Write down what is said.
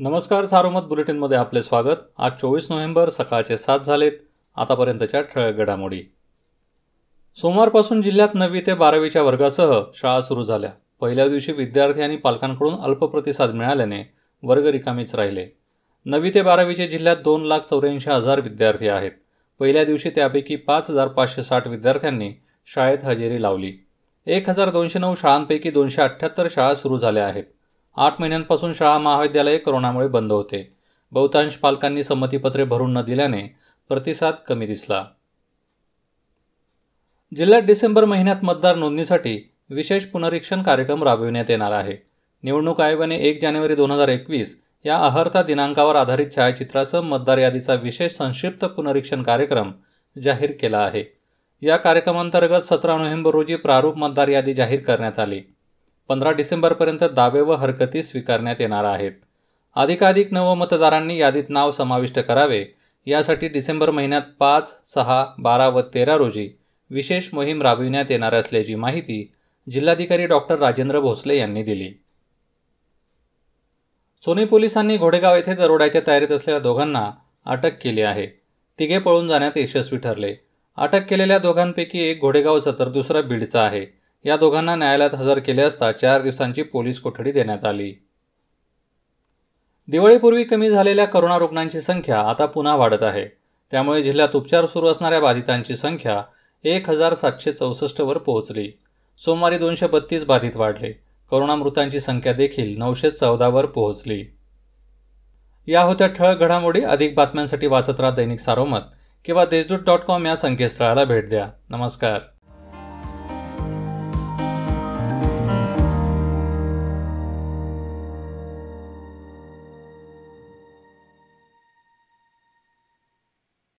नमस्कार सारोमत बुलेटिनमध्ये आपले स्वागत आज चोवीस नोव्हेंबर सकाळचे सात झालेत आतापर्यंतच्या ठळक घडामोडी सोमवारपासून जिल्ह्यात नववी ते बारावीच्या वर्गासह शाळा सुरू झाल्या पहिल्या दिवशी विद्यार्थी आणि पालकांकडून अल्प प्रतिसाद मिळाल्याने वर्ग रिकामीच राहिले नववी ते बारावीचे जिल्ह्यात दोन लाख चौऱ्याऐंशी हजार विद्यार्थी आहेत पहिल्या दिवशी त्यापैकी पाच हजार पाचशे साठ विद्यार्थ्यांनी शाळेत हजेरी लावली एक हजार दोनशे नऊ शाळांपैकी दोनशे अठ्ठ्याहत्तर शाळा सुरू झाल्या आहेत आठ महिन्यांपासून शाळा महाविद्यालये कोरोनामुळे बंद होते बहुतांश पालकांनी संमतीपत्रे भरून न दिल्याने प्रतिसाद कमी दिसला जिल्ह्यात डिसेंबर महिन्यात मतदार नोंदणीसाठी विशेष पुनरीक्षण कार्यक्रम राबविण्यात येणार आहे निवडणूक आयोगाने एक जानेवारी दोन हजार एकवीस या अहर्ता दिनांकावर आधारित छायाचित्रासह मतदार यादीचा विशेष संक्षिप्त पुनरीक्षण कार्यक्रम जाहीर केला आहे या कार्यक्रमांतर्गत सतरा नोव्हेंबर रोजी प्रारूप मतदार यादी जाहीर करण्यात आली पंधरा डिसेंबरपर्यंत दावे व हरकती स्वीकारण्यात येणार आहेत अधिकाधिक नवमतदारांनी यादीत नाव समाविष्ट करावे यासाठी डिसेंबर महिन्यात पाच सहा बारा व तेरा रोजी विशेष मोहीम राबविण्यात येणार असल्याची माहिती जिल्हाधिकारी डॉक्टर राजेंद्र भोसले यांनी दिली सोने पोलिसांनी घोडेगाव येथे दरोड्याच्या तयारीत असलेल्या दोघांना अटक केली आहे तिघे पळून जाण्यात यशस्वी ठरले अटक केलेल्या दोघांपैकी एक घोडेगावचा तर दुसरा बीडचा आहे या दोघांना न्यायालयात हजर केले असता चार दिवसांची पोलीस कोठडी देण्यात आली दिवाळीपूर्वी कमी झालेल्या करोना रुग्णांची संख्या आता पुन्हा वाढत आहे त्यामुळे जिल्ह्यात उपचार सुरू असणाऱ्या बाधितांची संख्या एक हजार सातशे चौसष्टवर पोहोचली सोमवारी दोनशे बत्तीस बाधित वाढले मृतांची संख्या देखील नऊशे चौदावर पोहोचली या होत्या ठळक घडामोडी अधिक बातम्यांसाठी वाचत राहा दैनिक सारोमत किंवा देशदूत डॉट कॉम या संकेतस्थळाला भेट द्या नमस्कार